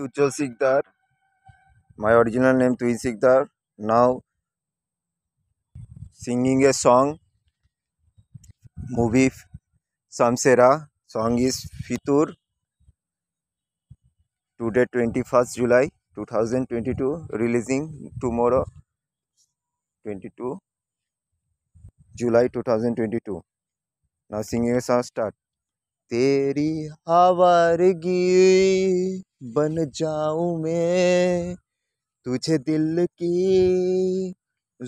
Ujjwal सिकदार my original name Tui Sikdar now singing a song movie Shamshera song is Fitoor today twenty first July two thousand twenty two releasing tomorrow twenty two July two thousand twenty two now singing start तेरी हवर बन जाऊं मैं तुझे दिल की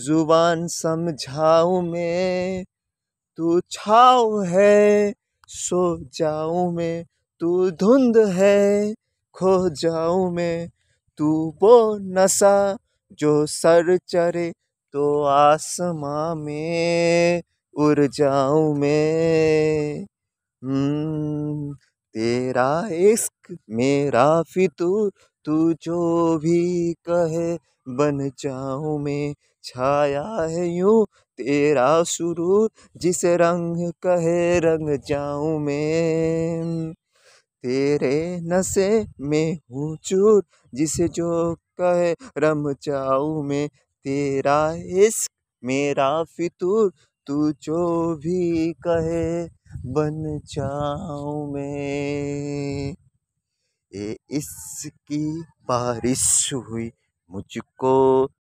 ज़ुबान समझाऊं मैं तू छाव है सो जाऊं मैं तू धुंध है खो जाऊं मैं तू वो नशा जो सर चरे तो आसमां में उड़ जाऊं मैं हम्म, तेरा इश्क मेरा फितूर तू जो भी कहे बन जाऊँ मैं छाया है यूँ तेरा सुरूर जिस रंग कहे रंग जाऊँ मैं तेरे नशे में हूँ चूर जिसे जो कहे रम जाऊँ मैं तेरा इश्क मेरा फितूर तू जो भी कहे बन जाऊं मैं ये इसकी बारिश हुई मुझको